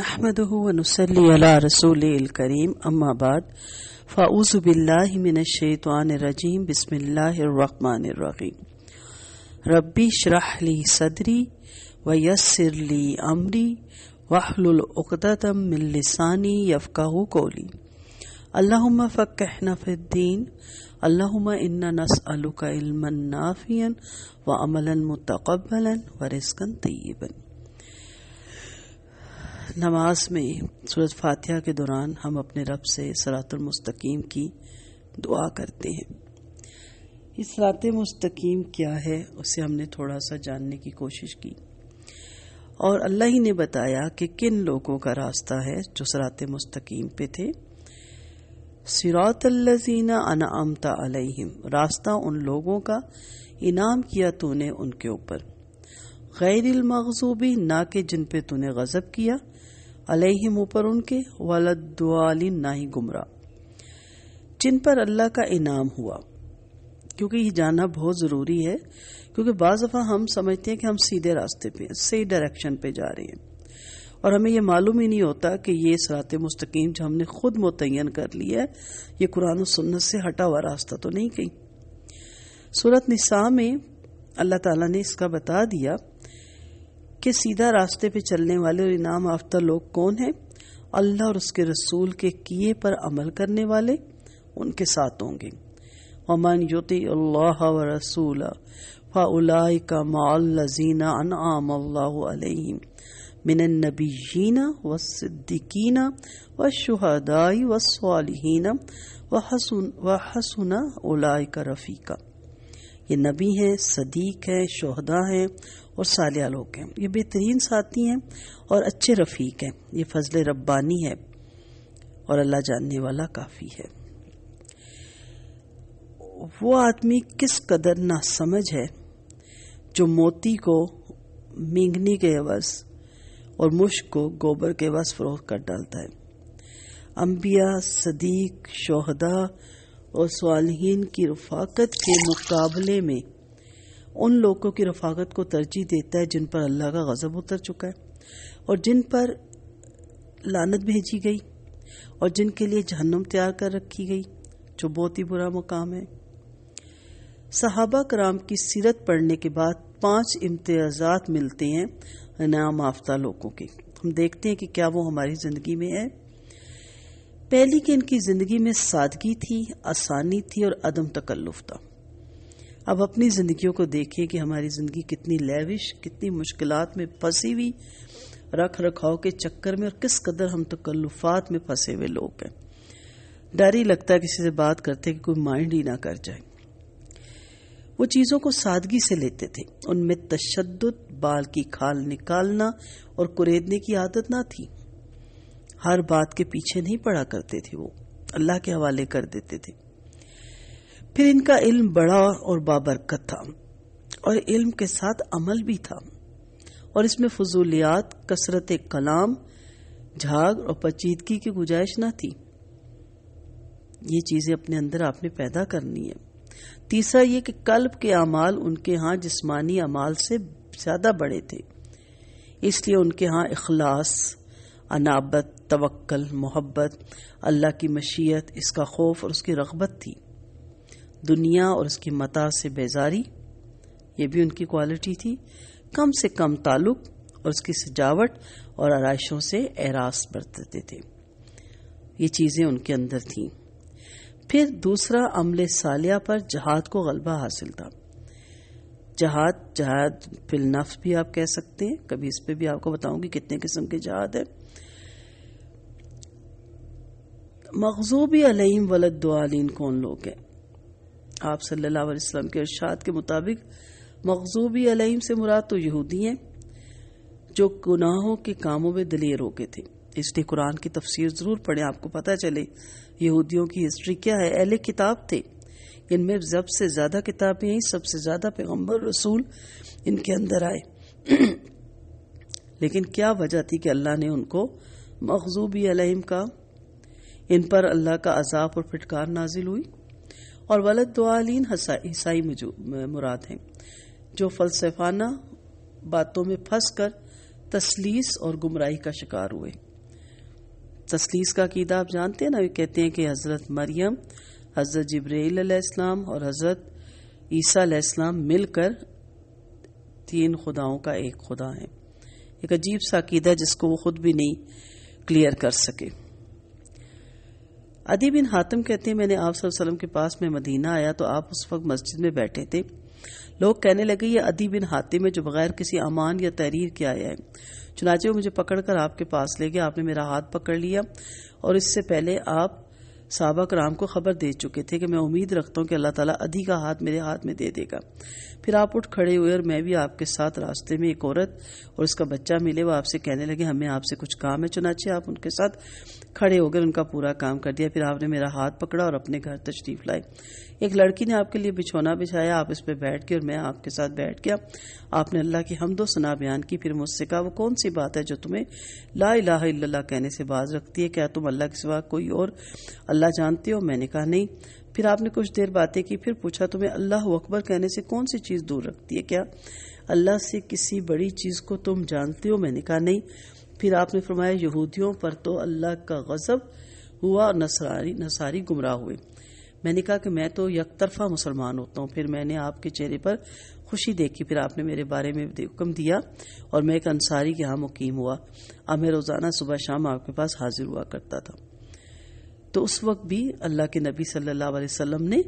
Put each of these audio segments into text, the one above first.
नहमदहू वनसली अला रसूल करीम अम्माबाद फ़ाऊज़बिल्लाशैतवानरजीम बसमीम रब्बी शराहली सदरी व यसरली अमरी वाहलतम मिलसानी यफ़ाह कोली अल्लाम फ़क्हनफ़ीन अल्लाम इन्ना नसअलुका इल्मन नाफ़ियन व अमलन मुतकबलन व रिस्कन तय्यबन नमाज में सूरज फातिहा के दौरान हम अपने रब से सरातुल मुस्तकीम की दुआ करते हैं इस सरात मुस्तकीम क्या है उसे हमने थोड़ा सा जानने की कोशिश की और अल्लाह ही ने बताया कि किन लोगों का रास्ता है जो सरात मुस्तकीम पे थे सिरातल्लजीना अनामता अलहिम रास्ता उन लोगों का इनाम किया तूने उनके ऊपर गैर मखजूबी ना के जिन पे तूने गज़ब किया अलहिम ऊपर उनके ना ही गुमरा जिन पर अल्लाह का इनाम हुआ क्योंकि ये जानना बहुत ज़रूरी है क्योंकि बाज दफ़ा हम समझते हैं कि हम सीधे रास्ते पे सही डायरेक्शन पे जा रहे हैं और हमें यह मालूम ही नहीं होता कि ये सरात मुस्तकीम जो हमने खुद मुतयन कर लिया है ये कुरान सुन्नत से हटा हुआ रास्ता तो नहीं कहीं सूरत निसा में अल्लाह ताला ने इसका बता दिया कि सीधा रास्ते पे चलने वाले और इनाम याफ्ता लोग कौन हैं अल्लाह और उसके रसूल के किए पर अमल करने वाले उनके साथ होंगे अमन युति व रसूल फ़ाउलाई का मालजीना अनआम अल्लाम नबीना व सिद्दीकीना व शुहदाई व सालहीना व हसन व उलाई का रफ़ीका ये नबी हैं सदीक हैं शहदा हैं और सालिया लोग हैं ये बेहतरीन साथी हैं और अच्छे रफ़ीक हैं ये फजल रब्बानी है और अल्लाह जानने वाला काफ़ी है वो आदमी किस कदर ना समझ है जो मोती को मींगनी के अवस और मुश्क को गोबर के अवस फरोख कर डालता है अम्बिया सदीक शहदा और सालहीन की रफाकत के मुकाबले में उन लोगों की रफाकत को तरजीह देता है जिन पर अल्लाह का गज़ब उतर चुका है और जिन पर लानत भेजी गई और जिनके लिए जहन्नुम तैयार कर रखी गई जो बहुत ही बुरा मुकाम है सहाबा कराम की सीरत पढ़ने के बाद पांच इम्तियाजात मिलते हैं नाम आफ्ता लोगों के हम देखते हैं कि क्या वो हमारी ज़िंदगी में है पहली कि इनकी ज़िंदगी में सादगी थी आसानी थी और अदम तकल्लुफ था अब अपनी ज़िंदगियों को देखें कि हमारी ज़िंदगी कितनी लैविश कितनी मुश्किलात में फंसी हुई रख रखाव के चक्कर में और किस कदर हम तकल्लुफात में फंसे हुए लोग हैं डर ही लगता है किसी से बात करते कि कोई माइंड ही ना कर जाए वो चीज़ों को सादगी से लेते थे उनमें तशद बाल की खाल निकालना और कुरेदने की आदत ना थी हर बात के पीछे नहीं पड़ा करते थे वो अल्लाह के हवाले कर देते थे फिर इनका इल्म बड़ा और बाबरकत था और इल्म के साथ अमल भी था और इसमें फजूलियात कसरत कलाम झाग और पचीदगी की गुंजाइश ना थी ये चीजें अपने अंदर आपने पैदा करनी है तीसरा ये कि कल्ब के अमाल उनके यहाँ जिस्मानी अमाल से ज्यादा बड़े थे इसलिए उनके यहाँ इखलास अनाबत तवक्ल मोहब्बत अल्लाह की मशीयत इसका खौफ और उसकी रगबत थी दुनिया और उसकी मता से बेजारी ये भी उनकी क्वालिटी थी कम से कम ताल्लुक और उसकी सजावट और आरइशों से एरास बरतते थे ये चीज़ें उनके अंदर थीं फिर दूसरा अमले सालिया पर जहाद को गलबा हासिल था जहाद जहाद फिल नफ्स भी आप कह सकते हैं कभी इस पे भी आपको बताऊंगी कितने किस्म के जहाद है मखजूबी अलीम वलद दुआलीन कौन लोग हैं आप सल्लल्लाहु अलैहि वसल्लम के अर्शाद के मुताबिक मखजूबी अलैम से मुराद तो यहूदी हैं जो गुनाहों के कामों में दलेर हो गए थे इसलिए कुरान की तफसीर जरूर पढ़े आपको पता चले यहूदियों की हिस्ट्री क्या है अहले किताब थे इनमें जब से ज्यादा किताबें हैं सबसे ज्यादा पैगम्बर रसूल इनके अंदर आए लेकिन क्या वजह थी कि अल्लाह ने उनको मखजूबी अलहम का इन पर अल्लाह का अजाब और फिटकार नाजिल हुई और वलद दुआलिन ईसाई मुराद हैं जो फलसफाना बातों में फंस कर तसलीस और गुमराही का शिकार हुए तसलीस का क़ीदा आप जानते हैं ना कहते हैं कि हज़रत मरियम हज़रत जबरील इस्लाम और हज़रत ईसा इस्लाम मिलकर तीन खुदाओं का एक खुदा है एक अजीब सा क़ीदा जिसको वो खुद भी नहीं क्लियर कर सके अदी बिन हातम कहते हैं मैंने आप सल्लम के पास में मदीना आया तो आप उस वक्त मस्जिद में बैठे थे लोग कहने लगे ये अदी बिन हातिम है जो बगैर किसी अमान या तहरीर के आया है चुनाचे वो मुझे पकड़कर आपके पास ले गया आपने मेरा हाथ पकड़ लिया और इससे पहले आप साबक कराम को खबर दे चुके थे कि मैं उम्मीद रखता हूँ कि अल्लाह ताला अधी का हाथ मेरे हाथ में दे देगा फिर आप उठ खड़े हुए और मैं भी आपके साथ रास्ते में एक औरत और उसका बच्चा मिले वो आपसे कहने लगे हमें आपसे कुछ काम है चुनाचे आप उनके साथ खड़े होकर उनका पूरा काम कर दिया फिर आपने मेरा हाथ पकड़ा और अपने घर तशरीफ लाए एक लड़की ने आपके लिए बिछोना बिछाया आप इस पर बैठ गए और मैं आपके साथ बैठ गया आपने अल्लाह की हमदो सना बयान की फिर मुझसे कहा वो कौन सी बात है जो तुम्हें ला इलाह कहने से बाज रखती है क्या तुम अल्लाह के सिवा कोई और अल्लाह जानते हो मैंने कहा नहीं फिर आपने कुछ देर बातें की फिर पूछा तुम्हें अल्लाह अकबर कहने से कौन सी चीज़ दूर रखती है क्या अल्लाह से किसी बड़ी चीज़ को तुम जानते हो मैंने कहा नहीं फिर आपने फरमाया यहूदियों पर तो अल्लाह का गजब हुआ नसारी नसारी गुमराह हुए मैंने कहा कि मैं तो यकतरफा मुसलमान होता हूँ फिर मैंने आपके चेहरे पर खुशी देखी फिर आपने मेरे बारे में हुक्म दिया और मैं एक अंसारी के यहाँ मुकीम हुआ अब मैं रोज़ाना सुबह शाम आपके पास हाजिर हुआ करता था तो उस वक्त भी अल्लाह के नबी सल्लल्लाहु अलैहि वसल्लम ने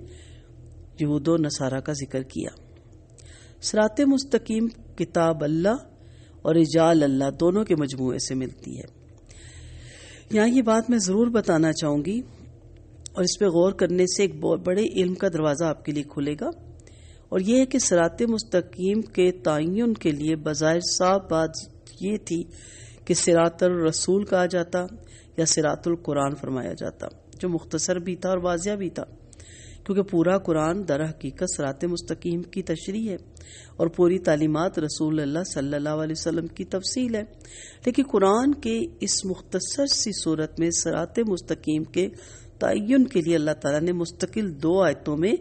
यहूद नसारा का जिक्र किया सरात मुस्तकीम किताब अल्लाह और इजाल अल्लाह दोनों के मजमू से मिलती है यहाँ ये बात मैं ज़रूर बताना चाहूंगी और इस पर गौर करने से एक बहुत बड़े इल्म का दरवाज़ा आपके लिए खुलेगा और यह है कि सरात मुस्तकीम के तयन के लिए बाज़ाहिर साफ बात यह थी कि सरातल रसूल कहा जाता या सरातल कुरान फरमाया जाता जो मुख्तसर भी था और वाजिया भी था क्योंकि पूरा कुरान दर हकीकत सरात मुस्तकीम की तशरी है और पूरी तालीमत रसूल अल्लाह सल्लल्लाहु अलैहि वसल्लम की तफसील है लेकिन कुरान के इस मुख्तसर सी सूरत में सरात मुस्तकीम के तयन के लिए अल्लाह ताला ने मुस्तकिल दो आयतों में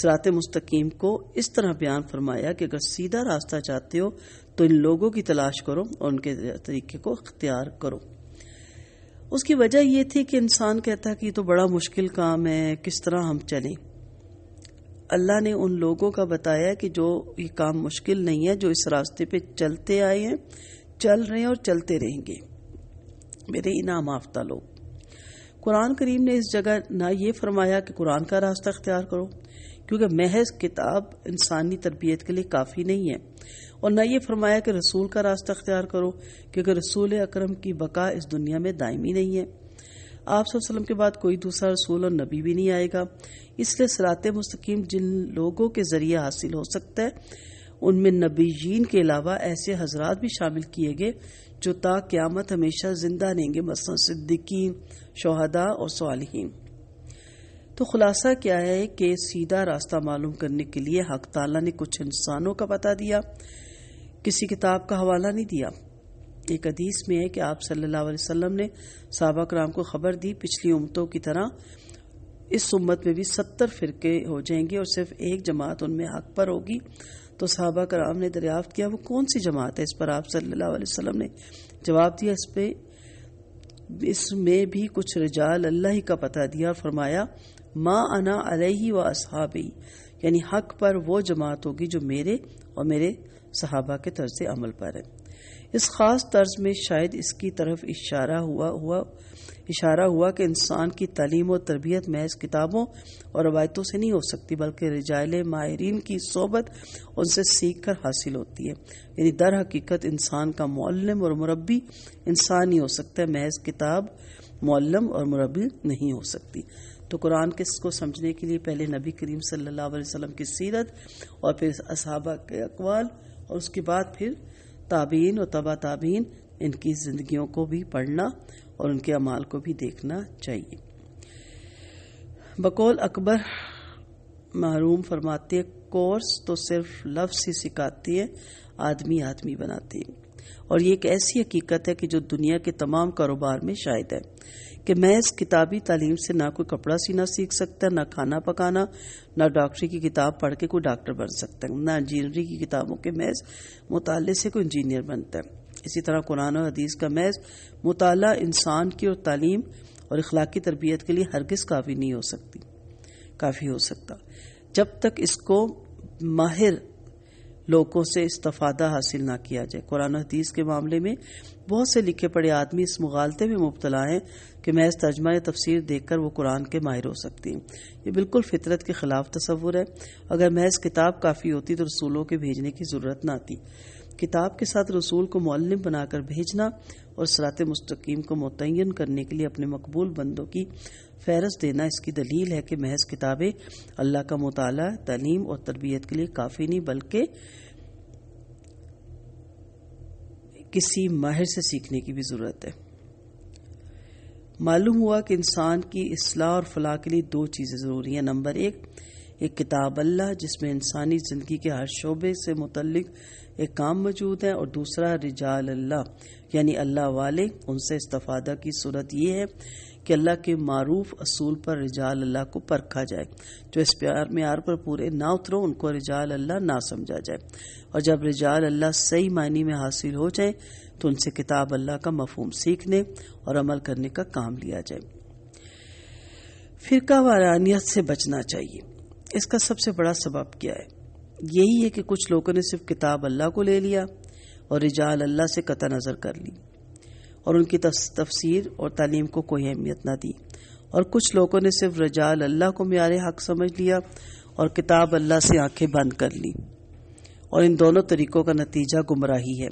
सरात मुस्तकीम को इस तरह बयान फरमाया कि अगर सीधा रास्ता चाहते हो तो इन लोगों की तलाश करो और उनके तरीके को अख्तियार करो उसकी वजह यह थी कि इंसान कहता है कि ये तो बड़ा मुश्किल काम है किस तरह हम चलें अल्लाह ने उन लोगों का बताया कि जो ये काम मुश्किल नहीं है जो इस रास्ते पे चलते आए हैं चल रहे हैं और चलते रहेंगे मेरे इनाम आफ्ता लोग कुरान करीम ने इस जगह ना ये फरमाया कि कुरान का रास्ता अख्तियार करो क्योंकि महज किताब इंसानी तरबियत के लिए काफ़ी नहीं है और ना ये फरमाया कि रसूल का रास्ता अख्तियार करो क्योंकि रसूल अक्रम की बका इस दुनिया में दायमी नहीं है आप सल्लम के बाद कोई दूसरा रसूल और नबी भी नहीं आएगा इसलिए सरात मुस्तकीम जिन लोगों के ज़रिए हासिल हो सकता है उनमें नबीजीन के अलावा ऐसे हजरात भी शामिल किए गए जो ता क़्यामत हमेशा ज़िंदा रहेंगे मसलन सिद्दीकी शहदा और सालहीन तो खुलासा क्या है कि सीधा रास्ता मालूम करने के लिए हक ताला ने कुछ इंसानों का पता दिया किसी किताब का हवाला नहीं दिया एक हदीस में है कि आप सल्लल्लाहु अलैहि वसल्लम ने सबक राम को खबर दी पिछली उम्मतों की तरह इस उम्मत में भी सत्तर फिरके हो जाएंगे और सिर्फ एक जमात उनमें हक पर होगी तो साहबा कराम ने दरियाफ्त किया वो कौन सी जमात है इस पर आप सल्लल्लाहु अलैहि वसल्लम ने जवाब दिया इस पे इसमें भी कुछ रिजाल अल्लाह ही का पता दिया फरमाया माँ अना अलही व असहाबी यानी हक पर वो जमात होगी जो मेरे और मेरे सहाबा के तर्ज अमल पर है इस खास तर्ज में शायद इसकी तरफ इशारा हुआ हुआ इशारा हुआ कि इंसान की तलीम और तरबियत महज किताबों और रवायतों से नहीं हो सकती बल्कि रजायल माहरीन की सोबत उनसे सीख कर हासिल होती है यानी दर हकीकत इंसान का मौलम और मुरबी इंसान ही हो सकता है महज किताब मौलम और मुरबी नहीं हो सकती तो कुरान के इसको समझने के लिए पहले नबी करीम सल्लल्लाहु अलैहि वसल्लम की सीरत और फिर असहाबा के अकवाल और उसके बाद फिर ताबीन और तबा ताबीन इनकी ज़िंदगियों को भी पढ़ना और उनके अमाल को भी देखना चाहिए बकौल अकबर महरूम फरमाती है कोर्स तो सिर्फ लफ्स ही सिखाती है आदमी आदमी बनाती है और ये एक ऐसी हकीकत है कि जो दुनिया के तमाम कारोबार में शायद है कि इस किताबी तालीम से ना कोई कपड़ा सीना सीख सकता है ना खाना पकाना ना डॉक्टरी की किताब पढ़ के कोई डॉक्टर बन सकता है ना इंजीनियरिंग की किताबों के महज मुताले से कोई इंजीनियर बनता है इसी तरह कुरान और हदीस का महज मुताल इंसान की और तालीम और इखलाकी तरबियत के लिए हरगज काफ़ी नहीं हो सकती काफ़ी हो सकता जब तक इसको माहिर लोगों से इस्तफादा हासिल ना किया जाए कुरान हदीस के मामले में बहुत से लिखे पड़े आदमी इस मुगालते में मुबतला है कि महज तर्जमा या तफसीर देखकर वो कुरान के माहिर हो सकते हैं ये बिल्कुल फितरत के खिलाफ तस्वुर है अगर महज किताब काफ़ी होती तो रसूलों के भेजने की ज़रूरत ना आती किताब के साथ रसूल को मौलम बनाकर भेजना और सरात मुस्तकीम को मुतन करने के लिए अपने मकबूल बंदों की फहरस्त देना इसकी दलील है कि महज किताबें अल्लाह का मताल तलीम और तरबियत के लिए काफ़ी नहीं बल्कि किसी माहिर से सीखने की भी ज़रूरत है मालूम हुआ कि इंसान की असलाह और फलाह के लिए दो चीज़ें ज़रूरी हैं नंबर एक एक किताब अल्लाह जिसमें इंसानी ज़िंदगी के हर शोबे से मुतलिक एक काम मौजूद है और दूसरा रिजाल अल्लाह यानी अल्लाह वाले उनसे इस्तफादा की सूरत यह है कि अल्लाह के मरूफ असूल पर रिजाल अल्लाह को परखा जाए जो इस प्यार म्यार पर पूरे ना उतरो उनको रिजाल अल्लाह ना समझा जाए और जब रिजाल अल्लाह सही मायने में हासिल हो जाए तो उनसे किताब अल्लाह का मफहम सीखने और अमल करने का काम लिया जाए फिरका वारानियत से बचना चाहिए इसका सबसे बड़ा सबब क्या है यही है कि कुछ लोगों ने सिर्फ किताब अल्लाह को ले लिया और रिजाल अल्लाह से कत नज़र कर ली और उनकी तफसीर और तालीम को कोई अहमियत ना दी और कुछ लोगों ने सिर्फ रजाल अल्लाह को म्यारे हक समझ लिया और किताब अल्लाह से आंखें बंद कर ली और इन दोनों तरीक़ों का नतीजा गुमराही है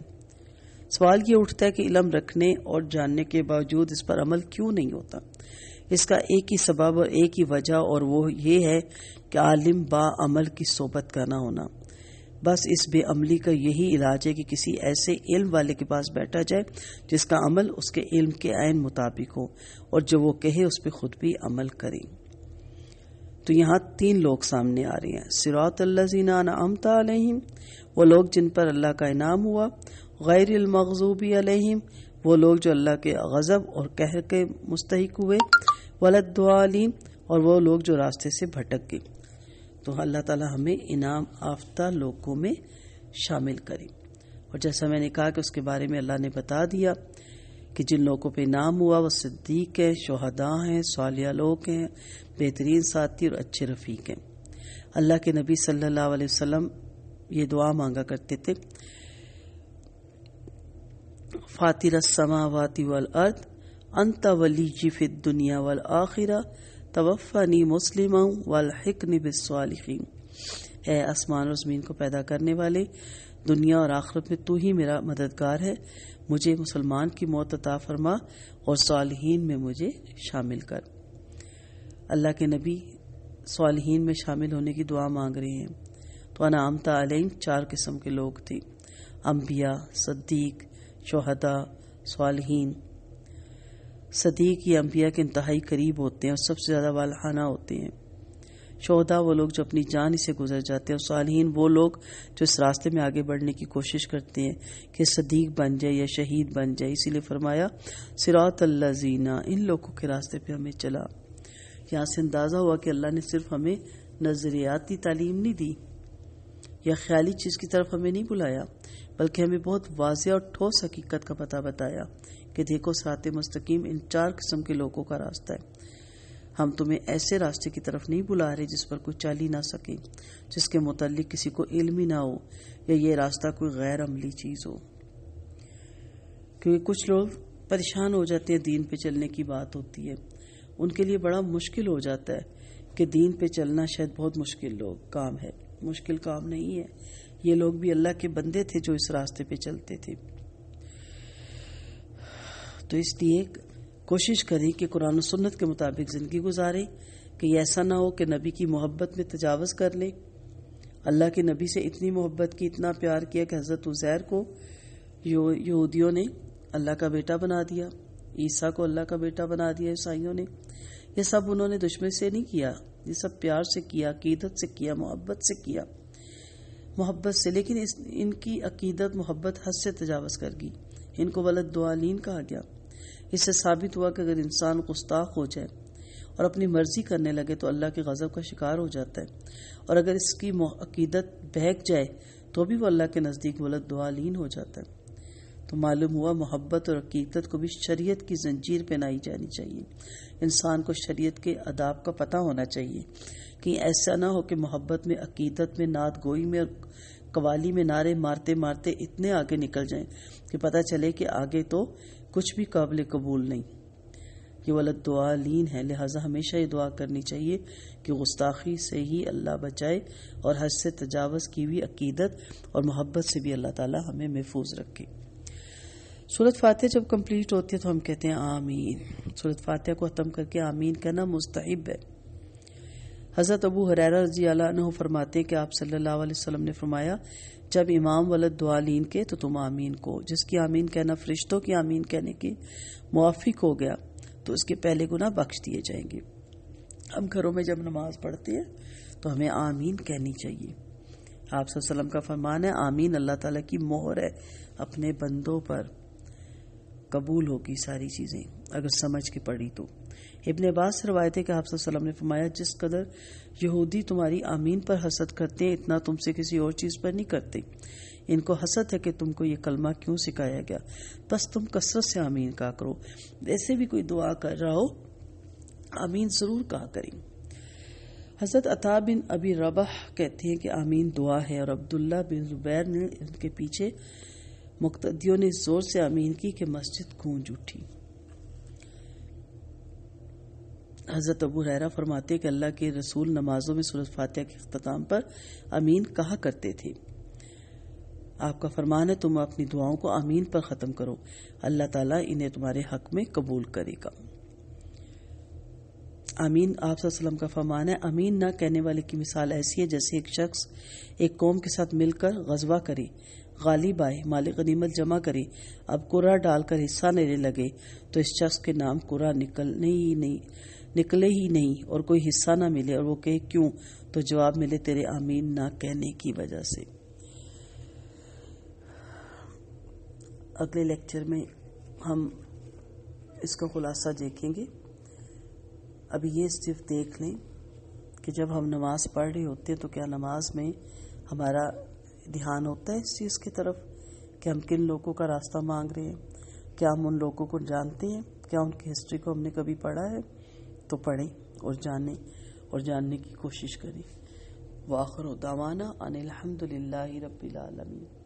सवाल ये उठता है कि इलम रखने और जानने के बावजूद इस पर अमल क्यों नहीं होता इसका एक ही सबब और एक ही वजह और वो ये है कि आलिम बामल की सोबत का ना होना बस इस बेअमली का यही इलाज है कि किसी ऐसे इल्म वाले के पास बैठा जाए जिसका अमल उसके इल्म के आयन मुताबिक हो और जो वो कहे उस पर खुद भी अमल करें तो यहाँ तीन लोग सामने आ रहे हैं सिरात अमता अलहिम वो लोग जिन पर अल्लाह का इनाम हुआ गैर मखजूबी अलहिम वो लोग जो अल्लाह के गज़ब और कहर के मुस्तक हुए वलदालीन और वो लोग जो रास्ते से भटक गए तो अल्लाह ताला हमें इनाम आफ्ता लोगों में शामिल करे और जैसा मैंने कहा कि उसके बारे में अल्लाह ने बता दिया कि जिन लोगों पे इनाम हुआ वो सिद्दीक हैं शहदा हैं सालिया लोग हैं बेहतरीन साथी और अच्छे रफीक हैं अल्लाह के नबी सल्लल्लाहु अलैहि वसल्लम ये दुआ मांगा करते थे फातिर समावाती वल अर्थ अंत वली जी फित दुनिया वाल आखिरा तवफ़ानी मुस्लिम वालकन बिस्वालखीन ए आसमान और ज़मीन को पैदा करने वाले दुनिया और आखरत में तू ही मेरा मददगार है मुझे मुसलमान की मौत अता फरमा और सालहीन में मुझे शामिल कर अल्लाह के नबी सालहीन में शामिल होने की दुआ मांग रहे हैं तो अना आमता अलैम चार किस्म के लोग थे अम्बिया सद्दीक शहदा सालहीन सदी की अम्बिया के इंतहाई करीब होते हैं और सबसे ज़्यादा वालहाना होते हैं शहदा वो लोग जो अपनी जान से गुजर जाते हैं और सालहीन वो लोग जो इस रास्ते में आगे बढ़ने की कोशिश करते हैं कि सदीक बन जाए या शहीद बन जाए इसीलिए फरमाया सिरात अल्लाह जीना इन लोगों के रास्ते पे हमें चला यहाँ से अंदाज़ा हुआ कि अल्लाह ने सिर्फ हमें नज़रियाती तालीम नहीं दी या ख्याली चीज़ की तरफ हमें नहीं बुलाया बल्कि हमें बहुत वाज और ठोस हकीकत का पता बताया कि देखो सात मुस्तकीम इन चार किस्म के लोगों का रास्ता है हम तुम्हें ऐसे रास्ते की तरफ नहीं बुला रहे जिस पर कोई चल ही ना सके जिसके मुतल किसी को इल्म ही ना हो या ये रास्ता कोई गैर अमली चीज़ हो क्योंकि कुछ लोग परेशान हो जाते हैं दीन पे चलने की बात होती है उनके लिए बड़ा मुश्किल हो जाता है कि दीन पे चलना शायद बहुत मुश्किल लोग काम है मुश्किल काम नहीं है ये लोग भी अल्लाह के बंदे थे जो इस रास्ते पे चलते थे तो इसलिए कोशिश करें कि कुरान सुन्नत के मुताबिक ज़िंदगी गुजारें कि ऐसा ना हो कि नबी की मोहब्बत में तजावज़ कर लें अल्लाह के नबी से इतनी मोहब्बत की इतना प्यार किया कि हज़रत उज़ैर को यहूदियों ने अल्लाह का बेटा बना दिया ईसा को अल्लाह का बेटा बना दिया ईसाइयों ने यह सब उन्होंने दुश्मन से नहीं किया ये सब प्यार से किया अकीदत से किया मोहब्बत से किया मोहब्बत से लेकिन इस इनकी अकीदत मोहब्बत हद से तजावज़ कर गई इनको वलद दुआलीन कहा गया इससे साबित हुआ कि अगर इंसान गुस्ताख हो जाए और अपनी मर्जी करने लगे तो अल्लाह के गज़ब का शिकार हो जाता है और अगर इसकी अकीदत बहक जाए तो भी वो अल्लाह के नज़दीक गलत दुआलीन हो जाता है तो मालूम हुआ मोहब्बत और अकीदत को भी शरीयत की जंजीर पहनाई जानी चाहिए इंसान को शरीयत के अदाब का पता होना चाहिए कि ऐसा ना हो कि मोहब्बत में अकीदत में नात गोई में और कवाली में नारे मारते मारते इतने आगे निकल जाएं कि पता चले कि आगे तो कुछ भी काबिल कबूल नहीं केवल दुआ लीन है लिहाजा हमेशा ये दुआ करनी चाहिए कि गुस्ताखी से ही अल्लाह बचाए और हज से तजावज़ की भी अकीदत और मोहब्बत से भी अल्लाह ताला हमें महफूज रखे सूरत फातह जब कंप्लीट होती है तो हम कहते हैं आमीन सूरत फातह को ख़त्म करके आमीन कहना मुस्तहब है हज़रत अबू हररा रजी अला फरमाते हैं कि आप सल्लल्लाहु अलैहि वसल्लम ने फरमाया जब इमाम वलद दुआ लीन के तो तुम आमीन को जिसकी आमीन कहना फरिश्तों की आमीन कहने के मुआफिक हो गया तो उसके पहले गुना बख्श दिए जाएंगे हम घरों में जब नमाज पढ़ते हैं तो हमें आमीन कहनी चाहिए आप सल्लम का फरमान है आमीन अल्लाह ताला की मोहर है अपने बंदों पर कबूल होगी सारी चीज़ें अगर समझ के पढ़ी तो इबन अब्बास रवायत के हाफ सल्लम ने फरमाया जिस कदर यहूदी तुम्हारी आमीन पर हसद करते हैं इतना तुमसे किसी और चीज़ पर नहीं करते इनको हसद है कि तुमको ये कलमा क्यों सिखाया गया बस तुम कसरत से आमीन कहा करो ऐसे भी कोई दुआ कर रहा हो आमीन ज़रूर कहा करें हजरत अता बिन अबी रबाह कहते हैं कि आमीन दुआ है और अब्दुल्ला बिन जुबैर ने उनके पीछे मुक्तदियों ने जोर से आमीन की कि मस्जिद गूंज उठी हज़रत अबू हैरा फरमाते कि अल्लाह के रसूल नमाजों में सूरत फातिहा के अख्ताम पर अमीन कहा करते थे आपका फरमान है तुम अपनी दुआओं को अमीन पर ख़त्म करो अल्लाह ताला इन्हें तुम्हारे हक में कबूल करेगा अमीन आप वसलम का फरमान है अमीन ना कहने वाले की मिसाल ऐसी है जैसे एक शख्स एक कौम के साथ मिलकर गजवा करे गालिब आए मालिक गनीमत जमा करे अब कुरा डालकर हिस्सा लेने लगे तो इस शख्स के नाम कुरा निकलने ही नहीं निकले ही नहीं और कोई हिस्सा ना मिले और वो कहे क्यों तो जवाब मिले तेरे आमीन ना कहने की वजह से अगले लेक्चर में हम इसका खुलासा देखेंगे अभी ये सिर्फ देख लें कि जब हम नमाज पढ़ रहे होते हैं तो क्या नमाज में हमारा ध्यान होता है इस चीज़ की तरफ कि हम किन लोगों का रास्ता मांग रहे हैं क्या हम उन लोगों को जानते हैं क्या उनकी हिस्ट्री को हमने कभी पढ़ा है तो पढ़ें और जानें और जानने की कोशिश करें वाखर दावाना अनिलहमदिल्ला रबीआलमी